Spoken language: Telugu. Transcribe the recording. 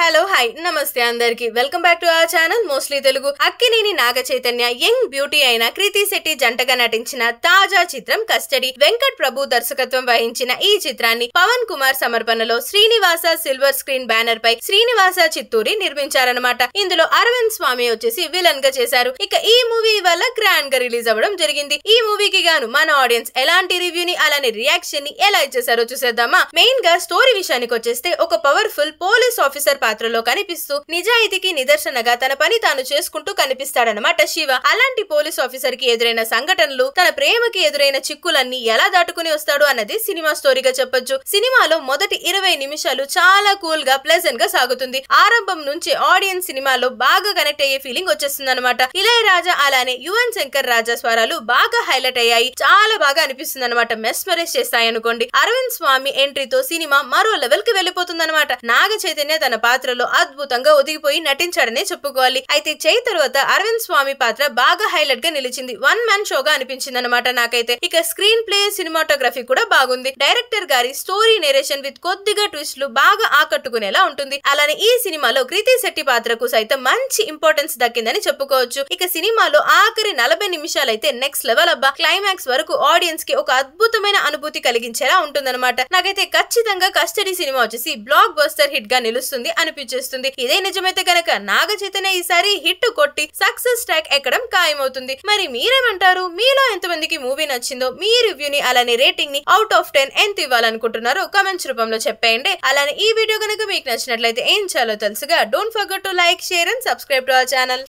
హలో హాయ్ నమస్తే అందరికి welcome back to our channel mostly Telugu Akkineni Naga Chaitanya young beauty అయిన క్రితి శెట్టి జంటగా నటించిన తాజా చిత్రం కస్టడీ వెంకట్ ప్రభు దర్శకత్వం వహించిన ఈ చిత్రాన్ని పవన్ కుమార్ సమర్పణలో శ్రీనివాస సిల్వర్ స్క్రీన్ బ్యానర్ పై శ్రీనివాస చిత్తూరి నిర్మించారనమాట ఇందులో అరవింద్ స్వామి వచ్చేసి విలన్ గా చేశారు ఇక ఈ మూవీ వల్ల గ్రాండ్ గా రిలీజ్ అవ్వడం జరిగింది ఈ మూవీకి గాను మన ఆడియన్స్ ఎలాంటి రివ్యూ ని అలానే రియాక్షన్ ని ఎలా ఇచ్చేసారో చూసేద్దామా మెయిన్ గా స్టోరీ విషయానికి వచ్చేస్తే ఒక పవర్ఫుల్ పోలీస్ ఆఫీసర్ పాత్రలో కనిపిస్తూ నిజాయితీకి నిదర్శనగా తన పని తాను చేసుకుంటూ కనిపిస్తాడనమాట శివ అలాంటి పోలీస్ ఆఫీసర్ కి ఎదురైన సంఘటనలు తన ప్రేమకి ఎదురైన చిక్కులన్నీ ఎలా దాటుకుని వస్తాడు అన్నది సినిమా స్టోరీగా చెప్పొచ్చు సినిమాలో మొదటి ఇరవై నిమిషాలు చాలా కూల్ గా ప్లెజెంట్ గా సాగుతుంది ఆరంభం నుంచి ఆడియన్స్ సినిమాలో బాగా కనెక్ట్ అయ్యే ఫీలింగ్ వచ్చేస్తుంది అనమాట ఇళయరాజా అలానే యువన్ శంకర్ రాజా స్వరాలు బాగా హైలైట్ అయ్యాయి చాలా బాగా అనిపిస్తుంది అనమాట మెస్మరైజ్ చేస్తాయి అనుకోండి అరవింద్ స్వామి ఎంట్రీతో సినిమా మరో లెవెల్ కి వెళ్లిపోతుంది అనమాట నాగ చైతన్య తన పాత్ర పాత్రలో అద్భుతంగా ఒదిగిపోయి నటించాడనే చెప్పుకోవాలి అయితే చై తర్వాత అరవింద్ స్వామి పాత్ర బాగా హైలైట్ గా నిలిచింది వన్ మ్యాన్ షోగా అనిపించింది అనమాట నాకైతే ఇక స్క్రీన్ ప్లే సినిమాటోగ్రఫీ కూడా బాగుంది డైరెక్టర్ గారి స్టోరీ నేరేషన్ విత్ కొద్దిగా లు బాగా ఆకట్టుకునేలా ఉంటుంది అలానే ఈ సినిమాలో క్రితి శెట్టి పాత్రకు సైతం మంచి ఇంపార్టెన్స్ దక్కిందని చెప్పుకోవచ్చు ఇక సినిమాలో ఆఖరి నలభై నిమిషాలైతే నెక్స్ట్ లెవెల్ అబ్బా క్లైమాక్స్ వరకు ఆడియన్స్ కి ఒక అద్భుతమైన అనుభూతి కలిగించేలా ఉంటుందన్నమాట నాకైతే ఖచ్చితంగా కస్టడీ సినిమా వచ్చేసి బ్లాక్ బస్టర్ హిట్ గా నిలుస్తుంది అని అనిపించేస్తుంది ఇదే నిజమైతే కనుక నాగ చైతన్య ఈసారి హిట్ కొట్టి సక్సెస్ ట్రాక్ ఎక్కడం ఖాయమవుతుంది మరి మీరేమంటారు మీలో ఎంతమందికి మూవీ నచ్చిందో మీ ని అలానే రేటింగ్ ని అవుట్ ఆఫ్ టెన్ ఎంత ఇవ్వాలనుకుంటున్నారో కమెంట్స్ రూపంలో చెప్పేయండి అలానే ఈ వీడియో కనుక మీకు నచ్చినట్లయితే ఏం చాలో తెలుసుగా don't forget to like share and subscribe to our channel